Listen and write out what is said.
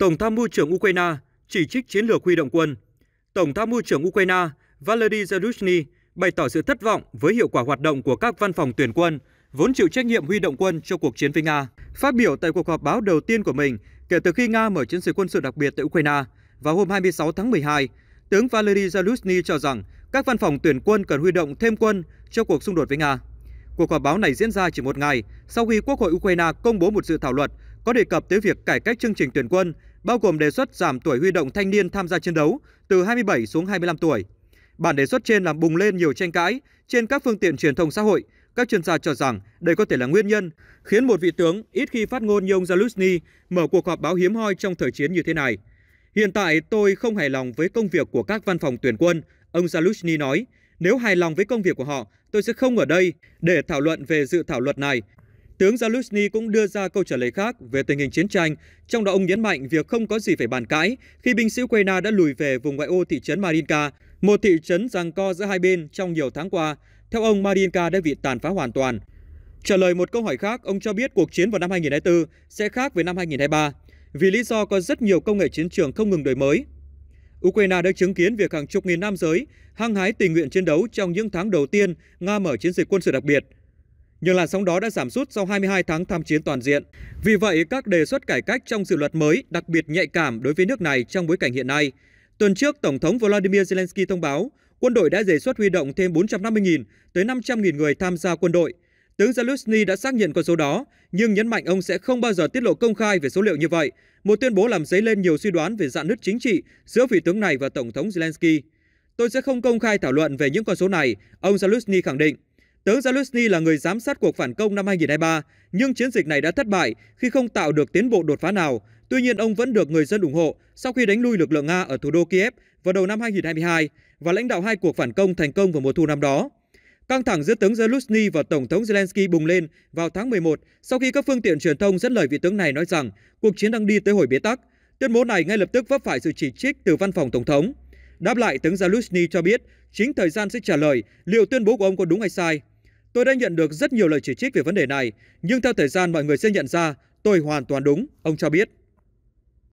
Tổng tham mưu trưởng Ukraine chỉ trích chiến lược huy động quân. Tổng tham mưu trưởng Ukraine Valery Zelensky bày tỏ sự thất vọng với hiệu quả hoạt động của các văn phòng tuyển quân vốn chịu trách nhiệm huy động quân cho cuộc chiến với Nga. Phát biểu tại cuộc họp báo đầu tiên của mình kể từ khi Nga mở chiến dịch quân sự đặc biệt tại Ukraine vào hôm 26 tháng 12, tướng Valery Zelensky cho rằng các văn phòng tuyển quân cần huy động thêm quân cho cuộc xung đột với Nga. Cuộc họp báo này diễn ra chỉ một ngày sau khi Quốc hội Ukraine công bố một dự thảo luật có đề cập tới việc cải cách chương trình tuyển quân bao gồm đề xuất giảm tuổi huy động thanh niên tham gia chiến đấu từ 27 xuống 25 tuổi. Bản đề xuất trên làm bùng lên nhiều tranh cãi trên các phương tiện truyền thông xã hội. Các chuyên gia cho rằng đây có thể là nguyên nhân khiến một vị tướng ít khi phát ngôn như ông Zaluzny mở cuộc họp báo hiếm hoi trong thời chiến như thế này. Hiện tại tôi không hài lòng với công việc của các văn phòng tuyển quân, ông Zaluzny nói. Nếu hài lòng với công việc của họ, tôi sẽ không ở đây để thảo luận về dự thảo luật này. Tướng Zaluzny cũng đưa ra câu trả lời khác về tình hình chiến tranh, trong đó ông nhấn mạnh việc không có gì phải bàn cãi khi binh sĩ Ukraine đã lùi về vùng ngoại ô thị trấn Marinka, một thị trấn giằng co giữa hai bên trong nhiều tháng qua. Theo ông, Marinka đã bị tàn phá hoàn toàn. Trả lời một câu hỏi khác, ông cho biết cuộc chiến vào năm 2024 sẽ khác với năm 2023 vì lý do có rất nhiều công nghệ chiến trường không ngừng đổi mới. Ukraine đã chứng kiến việc hàng chục nghìn nam giới hăng hái tình nguyện chiến đấu trong những tháng đầu tiên Nga mở chiến dịch quân sự đặc biệt – nhưng làn sóng đó đã giảm sút sau 22 tháng tham chiến toàn diện. Vì vậy, các đề xuất cải cách trong dự luật mới đặc biệt nhạy cảm đối với nước này trong bối cảnh hiện nay. Tuần trước, Tổng thống Volodymyr Zelensky thông báo quân đội đã đề xuất huy động thêm 450.000 tới 500.000 người tham gia quân đội. Tướng Zelensky đã xác nhận con số đó, nhưng nhấn mạnh ông sẽ không bao giờ tiết lộ công khai về số liệu như vậy, một tuyên bố làm dấy lên nhiều suy đoán về dạn nứt chính trị giữa vị tướng này và Tổng thống Zelensky. Tôi sẽ không công khai thảo luận về những con số này, ông Zelensky khẳng định. Tướng Zaluzny là người giám sát cuộc phản công năm 2023, nhưng chiến dịch này đã thất bại khi không tạo được tiến bộ đột phá nào. Tuy nhiên, ông vẫn được người dân ủng hộ sau khi đánh lui lực lượng Nga ở thủ đô Kiev vào đầu năm 2022 và lãnh đạo hai cuộc phản công thành công vào mùa thu năm đó. Căng thẳng giữa tướng Zelensky và Tổng thống Zelensky bùng lên vào tháng 11 sau khi các phương tiện truyền thông dẫn lời vị tướng này nói rằng cuộc chiến đang đi tới hồi bế tắc. Tuyên bố này ngay lập tức vấp phải sự chỉ trích từ văn phòng Tổng thống. Đáp lại, tướng Zelensky cho biết chính thời gian sẽ trả lời liệu tuyên bố của ông có đúng hay sai. Tôi đã nhận được rất nhiều lời chỉ trích về vấn đề này, nhưng theo thời gian mọi người sẽ nhận ra tôi hoàn toàn đúng, ông cho biết.